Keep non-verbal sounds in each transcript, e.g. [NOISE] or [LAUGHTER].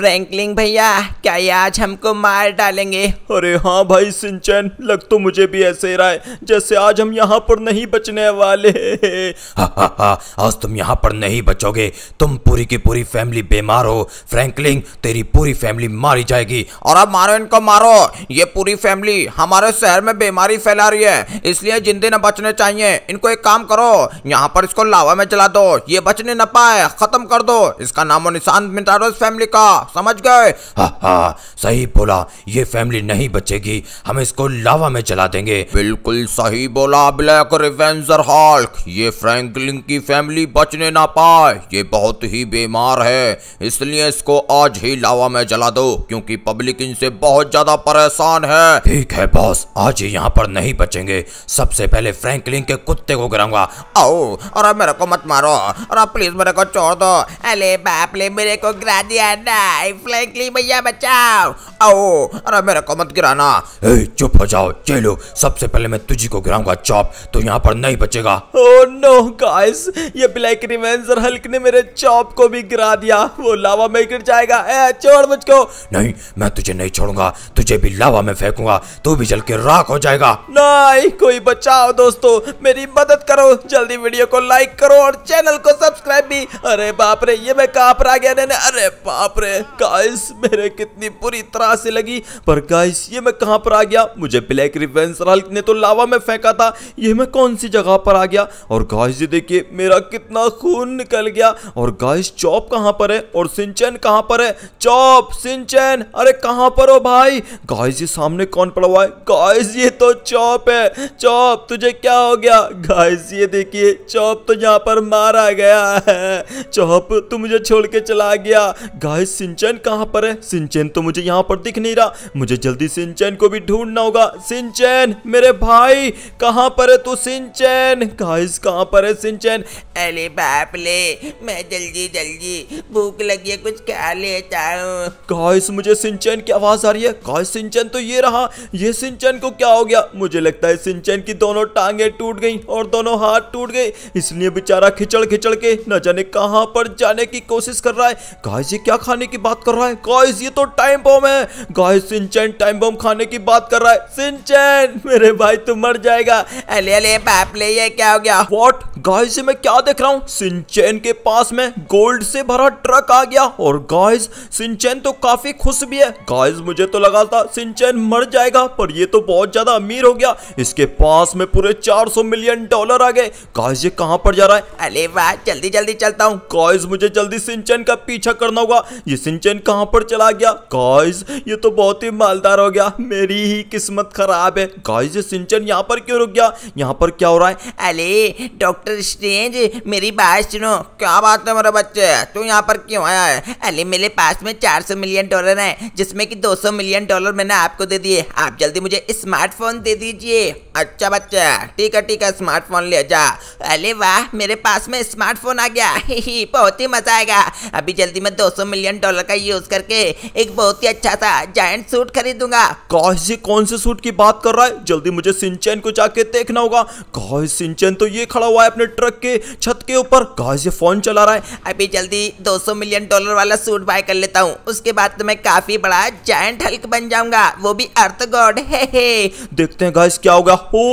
Franklin भैया क्या ये आज हमको मार डालेंगे अरे हाँ भाई सिंचन लग तो मुझे भी ऐसे रहा है जैसे आज हम यहाँ पर नहीं बचने वाले हा हा हा आज तुम यहाँ पर नहीं बचोगे तुम पूरी की पूरी फैमिली बेमार हो फ्रैंकलिंग तेरी पूरी फैमिली मारी जाएगी और अब मारो इनको मारो ये पूरी फैमिली हमारे शहर में बीमारी फैला रही है इसलिए जिंदे न बचने चाहिए इनको एक काम करो यहाँ पर इसको लावा में चला दो ये बचने न पाए खत्म कर दो इसका नामो निशान मिटा दो इस फैमिली का समझ गए हा हा सही बोला ये फैमिली नहीं बचेगी हम इसको लावा में चला देंगे बिल्कुल सही बोला ब्लैक रिवेंजर हॉल्क ये फ्रैंकलिन की फैमिली बचने ना पाए ये बहुत ही बीमार है इसलिए इसको आज ही लावा में जला दो क्योंकि पब्लिक इनसे बहुत ज्यादा परेशान है ठीक है बॉस आज ही यहाँ पर नहीं बचेंगे सबसे पहले फ्रैंकलिन के कुत्ते को गिराऊंगा आओ और अब मेरे को मत मारो और अब प्लीज मेरे को छोड़ दो अले बाप ले मेरे को गिरा दिया ना फ्लैंकली भैया बचाओ आओ अरे मेरे को मत गिराना ए चुप हो जाओ चलो सबसे पहले मैं तुझी को गिराऊंगा चॉप तो यहाँ पर नहीं बचेगा ओ नो गाइस ये ब्लैक रिवेंजर हल्क ने मेरे चॉप को भी गिरा दिया वो लावा में गिर जाएगा ए छोड़ मुझको नहीं मैं तुझे नहीं छोड़ूंगा तुझे भी लावा में फेंकूंगा तू भी जल के राख हो जाएगा नहीं कोई बचाओ दोस्तों मेरी मदद करो जल्दी वीडियो को लाइक करो और चैनल को सब्सक्राइब भी अरे बाप रे ये मैं कहां पर आ गया ने अरे बाप रे गाइस मेरे कितनी बुरी तरह से लगी पर गाइस ये मैं कहां पर आ गया मुझे ब्लैक हल्क ने तो लावा में फेंका था ये मैं कौन सी जगह पर आ गया और गाइस ये देखिए मेरा कितना खून निकल गया और गाइस चॉप कहां पर है और सिंचन कहां पर है चॉप सिंचन अरे कहां पर हो भाई गाइस ये सामने कौन पड़ा हुआ है गाइस ये तो चॉप है चॉप तुझे क्या हो गया गाइस ये देखिए चॉप तो यहां पर मारा गया है चॉप तू मुझे छोड़ के चला गया गाइस सिंचन कहाँ पर है सिंचन तो मुझे यहाँ पर दिख नहीं रहा मुझे जल्दी सिंचन को भी ढूंढना होगा सिंचन मेरे भाई कहाँ पर है तू सिंचन गाइस कहाँ पर है सिंचन अरे बाप ले मैं जल्दी जल्दी भूख लगी है कुछ खा लेता हूँ गाइस मुझे सिंचन की आवाज आ रही है गाइस सिंचन तो ये रहा ये सिंचन को क्या हो गया मुझे लगता है सिंचन की दोनों टांगे टूट गई और दोनों हाथ टूट गए इसलिए बेचारा खिचड़ खिचड़ के न जाने कहाँ पर जाने की कोशिश कर रहा है गाइस ये क्या खाने की बात कर रहा है गाइस ये तो टाइम बॉम्ब है गाइस सिंचन टाइम बॉम्ब खाने की बात कर रहा है सिंचन मेरे भाई तू मर जाएगा अले अले बाप ले ये क्या हो गया व्हाट गाइस मैं क्या देख रहा हूँ सिंचन के पास में गोल्ड से भरा ट्रक आ गया और गाइस सिंचन तो काफी खुश भी है गाइस मुझे तो लगा था सिंचन मर जाएगा पर ये तो बहुत ज्यादा अमीर हो गया इसके पास में पूरे 400 मिलियन डॉलर आ गए गाइस ये कहां पर जा रहा है अरे वाह जल्दी जल्दी चलता हूँ गाइस मुझे जल्दी सिंचन का पीछा करना होगा ये सिंचन कहाँ पर चला गया गाइस ये तो बहुत ही मालदार हो गया मेरी ही किस्मत खराब है गाइस ये सिंचन यहाँ पर क्यों रुक गया यहाँ पर क्या हो रहा है अरे डॉक्टर स्ट्रेंज मेरी बात सुनो क्या बात है मेरा बच्चे तू यहाँ पर क्यों आया है अरे मेरे पास में चार सौ मिलियन डॉलर है जिसमें की दो सौ मिलियन डॉलर मैंने आपको दे दिए आप जल्दी मुझे स्मार्टफोन दे दीजिए अच्छा बच्चा ठीक है ठीक है स्मार्टफोन ले जा अरे वाह मेरे पास में स्मार्टफोन आ गया [LAUGHS] बहुत ही मजा आएगा अभी जल्दी मैं दो सौ मिलियन डॉलर का यूज करके एक बहुत ही अच्छा सा जायंट सूट खरीदूंगा गाइस कौन से सूट की बात कर रहा है जल्दी मुझे सिंचन को जाके देखना होगा गाइस सिंचन तो ये खड़ा हुआ है अपने ट्रक के छत के ऊपर गाइस ये फोन चला रहा है अभी जल्दी 200 मिलियन डॉलर वाला सूट बाय कर लेता हूँ उसके बाद तो मैं काफी बड़ा जायंट हल्क बन जाऊंगा वो भी अर्थ गॉड है हे देखते हैं गाइस क्या होगा हो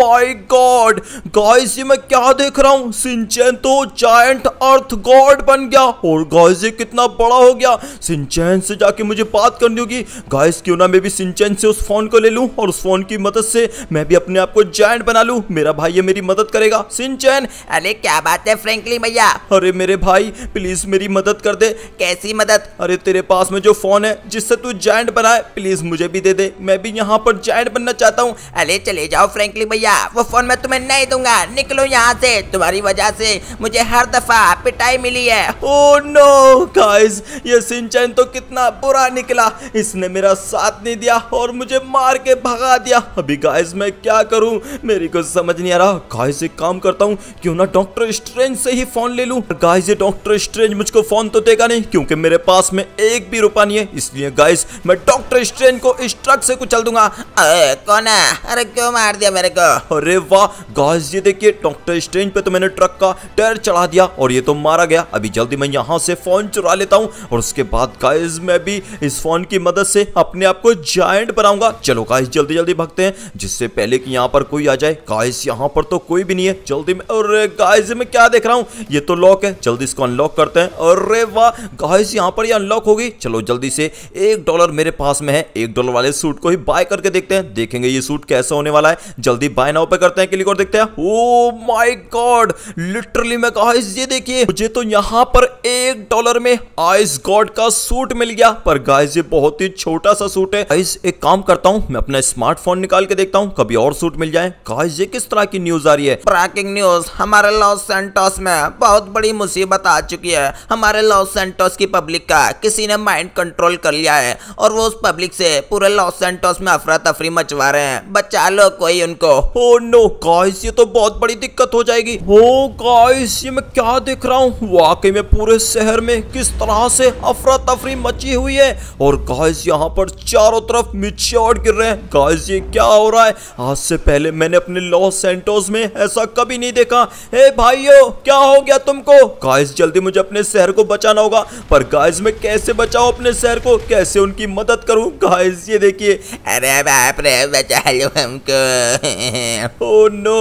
माय गॉड गाइस ये मैं क्या देख रहा हूँ सिंचन तो जायंट अर्थ गॉड बन गया और गाइस ये कितना बड़ा हो गया गया सिंचैन से जाके मुझे बात करनी होगी गाइस क्यों ना मैं भी सिंचैन से उस फोन को ले लूं और उस फोन की मदद से मैं भी अपने आप को जायंट बना लूं मेरा भाई ये मेरी मदद करेगा सिंचैन अरे क्या बात है फ्रेंकली भैया अरे मेरे भाई प्लीज मेरी मदद कर दे कैसी मदद अरे तेरे पास में जो फोन है जिससे तू जायंट बनाए प्लीज मुझे भी दे दे मैं भी यहाँ पर जायंट बनना चाहता हूँ अरे चले जाओ फ्रेंकली भैया वो फोन मैं तुम्हें नहीं दूंगा निकलो यहाँ से तुम्हारी वजह से मुझे हर दफा पिटाई मिली है ओ नो गाइस ये ये सिंचन तो कितना बुरा निकला इसने मेरा साथ नहीं दिया और मुझे मार के भगा दिया अभी गाइस मैं क्या करूं मेरी को समझ नहीं आ रहा गाइस एक काम करता हूं क्यों ना डॉक्टर स्ट्रेंज से ही फोन ले लूं गाइस ये डॉक्टर स्ट्रेंज मुझको फोन तो देगा नहीं क्योंकि मेरे पास में एक भी रुपया नहीं है इसलिए गाइस मैं डॉक्टर स्ट्रेंज को इस ट्रक से कुचल दूंगा अरे कौन है अरे क्यों मार दिया मेरे को अरे वाह गाइस ये देखिए डॉक्टर स्ट्रेंज पे तो मैंने ट्रक का टायर चढ़ा दिया और ये तो मारा गया अभी जल्दी मैं यहां से फोन चुरा लेता हूं और उसके बाद गाइज मैं भी इस फोन की मदद से अपने आप को जायंट बनाऊंगा चलो गाइज जल्दी जल्दी भगते हैं जिससे पहले कि यहाँ पर कोई आ जाए गाइज यहाँ पर तो कोई भी नहीं है जल्दी में अरे गाइज मैं क्या देख रहा हूँ ये तो लॉक है जल्दी इसको अनलॉक करते हैं अरे वाह गाइस यहाँ पर ये अनलॉक होगी चलो जल्दी से एक डॉलर मेरे पास में है एक डॉलर वाले सूट को ही बाय करके देखते हैं देखेंगे ये सूट कैसा होने वाला है जल्दी बाय नाउ पे करते हैं क्लिक और देखते हैं ओ माय गॉड लिटरली मैं गाइस ये देखिए मुझे तो यहाँ पर एक डॉलर में आइस गॉड गॉड का सूट मिल गया पर गाइस ये बहुत ही छोटा सा सूट है गाइस एक काम करता हूँ मैं अपना स्मार्टफोन निकाल के देखता हूँ कभी और सूट मिल जाए गाइस ये किस तरह की न्यूज आ रही है ब्रेकिंग न्यूज हमारे लॉस सेंटोस में बहुत बड़ी मुसीबत आ चुकी है हमारे लॉस सेंटोस की पब्लिक का किसी ने माइंड कंट्रोल कर लिया है और वो उस पब्लिक से पूरे लॉस सेंटोस में अफरा तफरी मचवा रहे हैं बचा लो कोई उनको ओ नो गाइस ये तो बहुत बड़ी दिक्कत हो जाएगी हो oh गाइस ये मैं क्या देख रहा हूँ वाकई में पूरे शहर में किस तरह से अफरा तफरी मची हुई है और गाइस यहाँ पर चारों तरफ मिड गिर रहे हैं गाइस ये क्या हो रहा है आज से पहले मैंने अपने लॉस सेंटोस में ऐसा कभी नहीं देखा हे भाइयों क्या हो गया तुमको गाइस जल्दी मुझे अपने शहर को बचाना होगा पर गाइस मैं कैसे बचाऊ अपने शहर को कैसे उनकी मदद करूँ गाइस ये देखिए अरे बाप रे बचा लो हमको ओ नो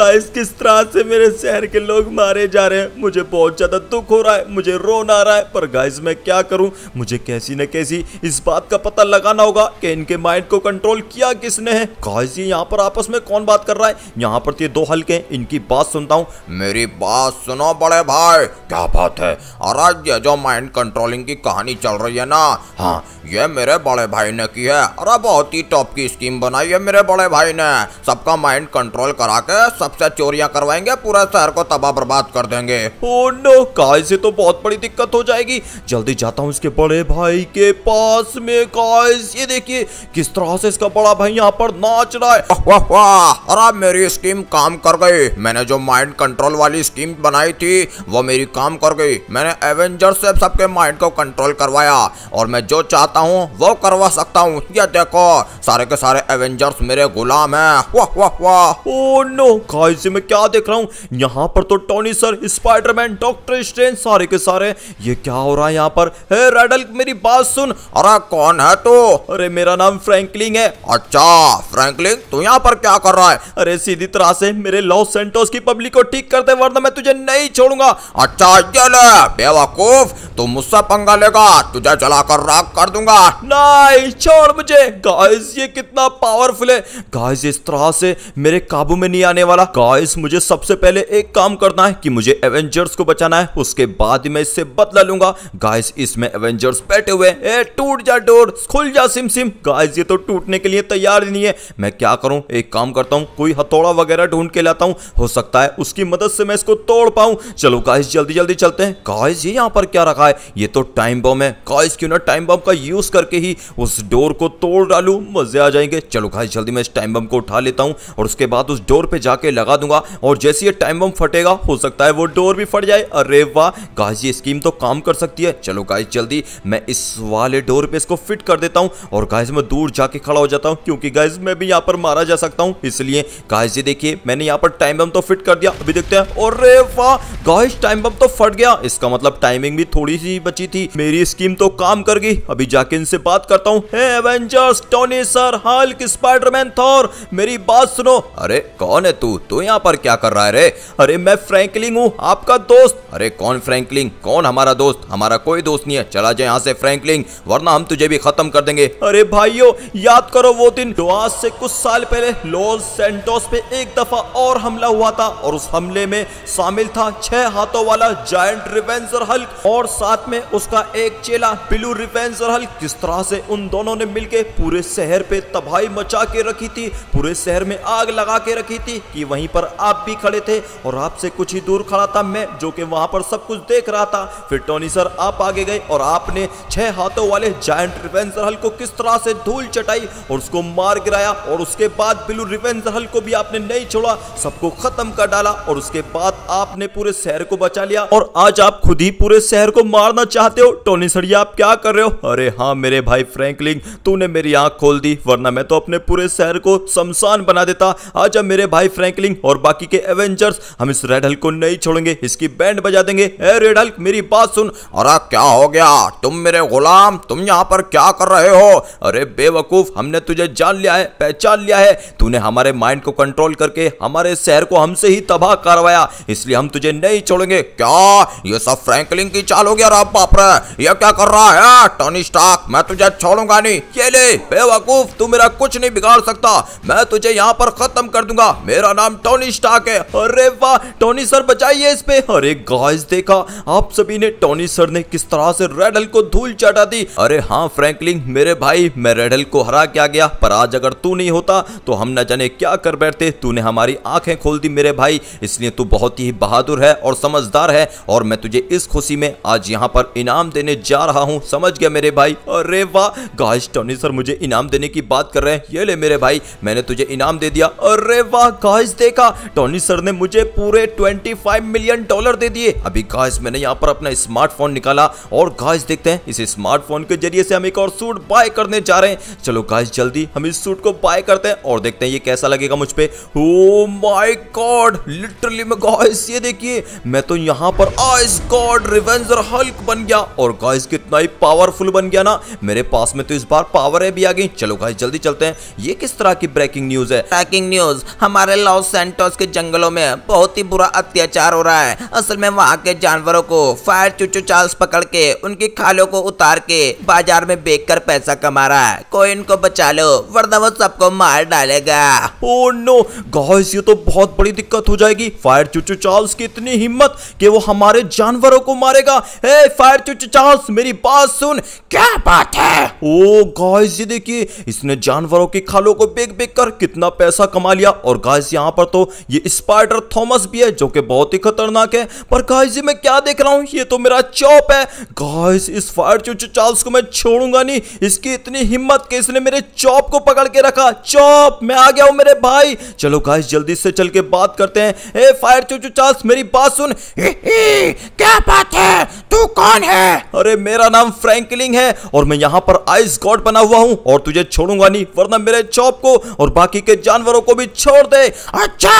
गाइस किस तरह से मेरे शहर के लोग मारे जा रहे हैं मुझे बहुत ज्यादा दुख हो रहा है मुझे रोना आ रहा है पर गाइस मैं क्या करूं मुझे कैसी न कैसी इस बात का पता लगाना होगा कि इनके माइंड को कंट्रोल किया किसने है गाइस ये यहाँ पर आपस में कौन बात कर रहा है यहाँ पर तो ये दो हल्के इनकी बात सुनता हूँ मेरी बात सुनो बड़े भाई क्या बात है अरे ये जो माइंड कंट्रोलिंग की कहानी चल रही है ना हाँ ये मेरे बड़े भाई ने की है अरे बहुत ही टॉप की स्कीम बनाई है मेरे बड़े भाई ने सबका माइंड कंट्रोल करा के सबसे चोरियां करवाएंगे पूरे शहर को तबाह बर्बाद कर देंगे ओ नो गाइस ये तो बहुत बड़ी दिक्कत हो जाएगी जल्दी जल्दी जाता हूँ इसके बड़े भाई के पास में गाइस ये देखिए किस तरह से इसका बड़ा भाई यहाँ पर नाच रहा है वाह वाह अरे मेरी स्कीम काम कर गई मैंने जो माइंड कंट्रोल वाली स्कीम बनाई थी वो मेरी काम कर गई मैंने एवेंजर से सबके माइंड को कंट्रोल करवाया और मैं जो चाहता हूँ वो करवा सकता हूँ ये देखो सारे के सारे एवेंजर्स मेरे गुलाम है वाह वाह वाह ओ नो गाइस मैं क्या देख रहा हूँ यहाँ पर तो Tony sir Spiderman doctor Strange सारे के सारे ये क्या हो रहा है यहाँ पर पर हे रेडल मेरी बात सुन अरे कौन है तू तो? अरे मेरा नाम फ्रैंकलिंग है अच्छा फ्रैंकलिंग तू यहाँ पर क्या कर रहा है अरे सीधी तरह से मेरे लॉस सेंटोस की पब्लिक को ठीक करते वरना मैं तुझे नहीं छोड़ूंगा अच्छा ये ले बेवकूफ तू मुझसे पंगा लेगा तुझे जलाकर राख कर दूंगा नहीं छोड़ मुझे गाइस ये कितना पावरफुल है गाइस इस तरह से मेरे काबू में नहीं आने वाला गाइस मुझे सबसे पहले एक काम करना है कि मुझे एवेंजर्स को बचाना है उसके बाद मैं इससे बदला लूंगा गाइस इसमें एवेंजर्स बैठे हुए ए टूट जा डोर खुल जा सिम सिम गाइस ये तो टूटने के लिए तैयार ही नहीं है मैं क्या करूं एक काम करता हूं कोई हथौड़ा वगैरह ढूंढ के लाता हूं हो सकता है उसकी मदद से मैं इसको तोड़ पाऊं चलो गाइस जल्दी जल्दी चलते हैं गाइस ये यहां पर क्या रखा है ये तो टाइम बम है गाइस क्यों ना टाइम बम का यूज करके ही उस डोर को तोड़ डालू मजे आ जाएंगे चलो गाइस जल्दी मैं इस टाइम बम को उठा लेता हूँ और उसके बाद उस डोर पे जाके लगा दूंगा और जैसे ये टाइम बम फटेगा हो सकता है वो डोर भी फट जाए अरे वाह गाइस ये स्कीम तो काम कर सकती है चलो गाइस जल्दी मैं इस वाले डोर पे इसको फिट कर देता हूँ और गाइस मैं दूर जाके खड़ा हो जाता हूँ क्योंकि गाइस मैं भी यहाँ पर मारा जा सकता हूँ इसलिए गाइस ये देखिए मैंने यहाँ पर टाइम बम तो फिट कर दिया अभी देखते हैं और वाह गाइस टाइम बम तो फट गया इसका मतलब टाइमिंग भी थोड़ी सी बची थी मेरी स्कीम तो काम कर गई अभी जाके इनसे बात करता हूँ Avengers Tony sir Hulk Spiderman Thor मेरी बात सुनो अरे कौन है तू तू यहाँ पर क्या कर रहा है रे अरे मैं फ्रैंकलिंग हूँ आपका दोस्त अरे कौन फ्रैंकलिंग कौन हमारा दोस्त हमारा कोई कोई दोस्त नहीं है चला जाए यहाँ से फ्रैंकलिन वरना हम तुझे भी खत्म कर देंगे अरे भाइयों याद करो वो दिन जो आज से कुछ साल पहले लॉस सेंटोस पे एक दफा और हमला हुआ था और उस हमले में शामिल था छह हाथों वाला जायंट रिवेंजर हल्क और साथ में उसका एक चेला बिलू रिवेंजर हल्क किस तरह से उन दोनों ने मिलके पूरे शहर पे तबाही मचा के रखी थी पूरे शहर में आग लगा के रखी थी कि वहीं पर आप भी खड़े थे और आपसे कुछ ही दूर खड़ा था मैं जो कि वहां पर सब कुछ देख रहा था फिर टोनी सर आप आ आगे गए और आपने छह हाथों वाले जायंट रिवेंजर हल को किस तरह से धूल चटाई और उसको मार गिराया और उसके बाद बिलू रिवेंजर हल को भी आपने नहीं छोड़ा सबको खत्म कर डाला और उसके बाद आपने पूरे शहर को बचा लिया और आज आप खुद ही पूरे शहर को मारना चाहते हो टोनी सड़िया आप क्या कर रहे हो अरे हाँ मेरे भाई फ्रैंकलिन तूने मेरी आंख खोल दी वरना मैं तो अपने पूरे शहर को शमशान बना देता आज अब मेरे भाई फ्रैंकलिन और बाकी के एवेंजर्स हम इस रेड हल को नहीं छोड़ेंगे इसकी बैंड बजा देंगे ए रेड हल्क मेरी बात सुन और आप क्या क्या हो गया तुम मेरे गुलाम तुम यहाँ पर क्या कर रहे हो अरे बेवकूफ हमने तुझे जान लिया है पहचान लिया है तूने हमारे माइंड को कंट्रोल करके हमारे शहर को हमसे ही तबाह करवाया इसलिए हम तुझे नहीं छोड़ेंगे क्या ये सब फ्रैंकलिन की चाल हो गया रब बाप रे ये क्या कर रहा है टोनी स्टाक मैं तुझे छोड़ूंगा नहीं ये ले बेवकूफ तू मेरा कुछ नहीं बिगाड़ सकता मैं तुझे यहाँ पर खत्म कर दूंगा मेरा नाम टोनी स्टाक है अरे वाह टोनी सर बचाइए इस पे अरे गाइस देखा आप सभी ने टोनी सर ने किस तरह से रेडल को धूल चटा दी अरे हाँ फ्रैंकलिन मेरे भाई मैं रेडल को हरा क्या गया पर आज अगर तू नहीं होता तो हम न जाने क्या कर बैठते तूने हमारी आंखें खोल दी मेरे भाई इसलिए तू बहुत ही बहादुर है और समझदार है और मैं तुझे इस खुशी में आज यहाँ पर इनाम देने जा रहा हूँ समझ गया मेरे भाई अरे वाह गाइस टोनी सर मुझे इनाम देने की बात कर रहे हैं ये ले मेरे भाई मैंने तुझे इनाम दे दिया अरे वाह गाइस देखा टोनी सर ने मुझे पूरे 25 मिलियन डॉलर दे दिए अभी गाइस मैंने यहाँ पर अपना स्मार्टफोन निकाला और गाइस देखते हैं इस स्मार्टफोन के जरिए से हम एक और सूट बाय करने जा रहे हैं चलो गाइस जल्दी हम इस सूट को बाय करते हैं और देखते हैं ये कैसा लगेगा मुझ पर हो माई गॉड लिटरली मैं गाइस ये देखिए मैं तो यहाँ पर आइस गॉड रिवेंजर हल्क बन गया और गाइस कितना ही पावरफुल बन गया ना मेरे पास में तो इस बार पावर है भी आ गई चलो गाइस जल्दी चलते हैं ये किस तरह की ब्रेकिंग न्यूज है ब्रेकिंग न्यूज हमारे लॉस सेंटोस के जंगलों में बहुत ही बुरा अत्याचार हो रहा है असल में वहां के जानवरों को फायर चुचू चार्ल्स पकड़ करके उनकी खालों को उतार के बाजार में बेच कर पैसा कमा रहा है कोई इनको बचा लो वरना वो सबको मार डालेगा ओह नो गाइस ये तो बहुत बड़ी दिक्कत हो जाएगी फायर चुचू चार्ल्स की इतनी हिम्मत कि वो हमारे जानवरों को मारेगा ए फायर चुचू चार्ल्स मेरी बात सुन क्या बात है ओ oh गाइस ये देखिए इसने जानवरों की खालों को बेच बेच कर कितना पैसा कमा लिया और गाइस यहाँ पर तो ये स्पाइडर थॉमस भी है जो कि बहुत ही खतरनाक है पर गाइस ये मैं क्या देख रहा हूँ ये तो मेरा चौप है गाइस इस फायर चूचू चार्ल्स को मैं छोड़ूंगा नहीं इसकी इतनी हिम्मत कि इसने मेरे चॉप को पकड़ के रखा चॉप मैं आ गया हूं मेरे भाई चलो गाइस जल्दी से चल के बात करते हैं ए फायर चूचू चार्ल्स मेरी बात सुन क्या बात है तू कौन है अरे मेरा नाम फ्रैंकलिंग है और मैं यहाँ पर आइस गॉड बना हुआ हूँ और तुझे छोड़ूंगा नहीं वरना मेरे चॉप को और बाकी के जानवरों को भी छोड़ दे अच्छा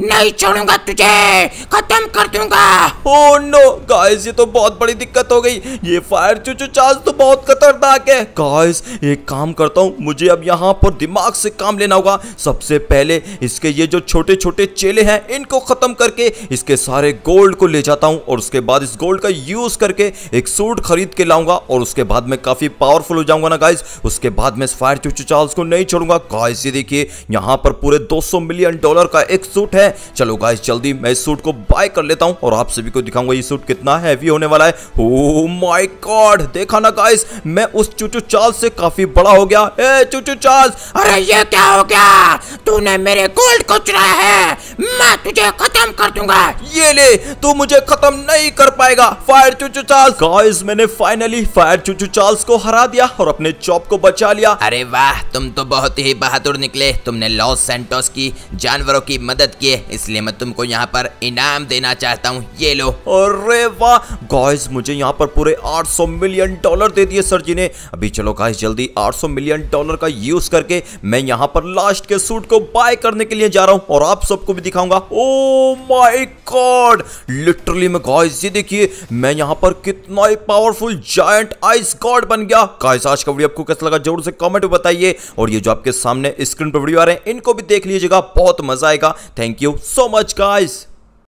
नहीं छोड़ूंगा तुझे खत्म कर दूंगा ओ नो गाइस ये तो बहुत बड़ी दिक्कत हो हो गई ये फायर चूचू चार्ज तो बहुत खतरनाक है गाइस एक काम करता हूँ मुझे अब यहाँ पर दिमाग से काम लेना होगा सबसे पहले इसके ये जो छोटे छोटे चेले हैं इनको ख़त्म करके इसके सारे गोल्ड को ले जाता हूँ और उसके बाद इस गोल्ड का यूज़ करके एक सूट खरीद के लाऊंगा और उसके बाद मैं काफ़ी पावरफुल हो जाऊंगा ना गाइस उसके बाद मैं इस फायर चूचू चार्ज को नहीं छोड़ूंगा गाइस ये देखिए यहाँ पर पूरे दो मिलियन डॉलर का एक सूट है चलो गाइस जल्दी मैं इस सूट को बाय कर लेता हूँ और आप सभी को दिखाऊंगा ये सूट कितना हैवी होने वाला है हो माय oh गॉड देखा ना गाइस मैं उस चुचू चार्ल्स से काफी बड़ा हो गया ए चुचू चार्ल्स अरे ये क्या हो गया तूने मेरे गोल्ड को चुराया है मैं तुझे खत्म कर दूंगा ये ले तू मुझे खत्म नहीं कर पाएगा फायर चुचू चार्ल्स गाइस मैंने फाइनली फायर चुचू चार्ल्स को हरा दिया और अपने चॉप को बचा लिया अरे वाह तुम तो बहुत ही बहादुर निकले तुमने लॉस सेंटोस की जानवरों की मदद की इसलिए मैं तुमको यहाँ पर इनाम देना चाहता हूँ ये लो अरे वाह गाइस मुझे यहाँ पर पूरे 800 मिलियन डॉलर दे दिए सर जी ने अभी चलो गाइस जल्दी 800 मिलियन डॉलर का यूज करके मैं यहाँ पर लास्ट के सूट को बाय करने के लिए जा रहा हूँ और आप सबको भी दिखाऊंगा ओ माई गॉड लिटरली मैं गाइस ये देखिए मैं यहाँ पर कितना ही पावरफुल जायंट आइस गॉड बन गया गाइस आज का वीडियो आपको कैसा लगा जरूर से कमेंट में बताइए और ये जो आपके सामने स्क्रीन पर वीडियो आ रहे हैं इनको भी देख लीजिएगा बहुत मजा आएगा thank you so much guys